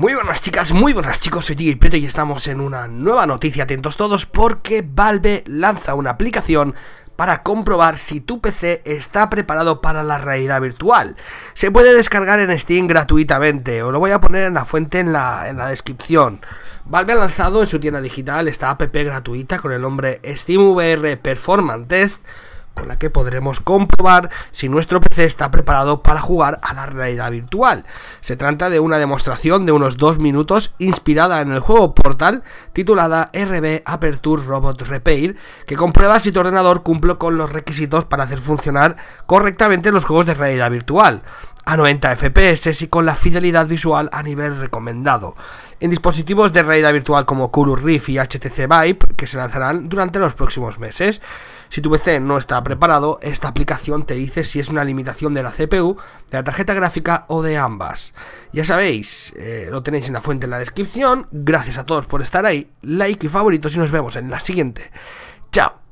Muy buenas chicas, muy buenas chicos, soy y Preto y estamos en una nueva noticia, atentos todos, porque Valve lanza una aplicación para comprobar si tu PC está preparado para la realidad virtual. Se puede descargar en Steam gratuitamente, os lo voy a poner en la fuente en la, en la descripción. Valve ha lanzado en su tienda digital esta app gratuita con el nombre SteamVR Performance Test con la que podremos comprobar si nuestro PC está preparado para jugar a la realidad virtual. Se trata de una demostración de unos dos minutos inspirada en el juego Portal titulada RB Aperture Robot Repair que comprueba si tu ordenador cumple con los requisitos para hacer funcionar correctamente los juegos de realidad virtual a 90 FPS y con la fidelidad visual a nivel recomendado. En dispositivos de realidad virtual como Kuru Rift y HTC Vive, que se lanzarán durante los próximos meses. Si tu PC no está preparado, esta aplicación te dice si es una limitación de la CPU, de la tarjeta gráfica o de ambas. Ya sabéis, eh, lo tenéis en la fuente en la descripción. Gracias a todos por estar ahí, like y favoritos y nos vemos en la siguiente. Chao.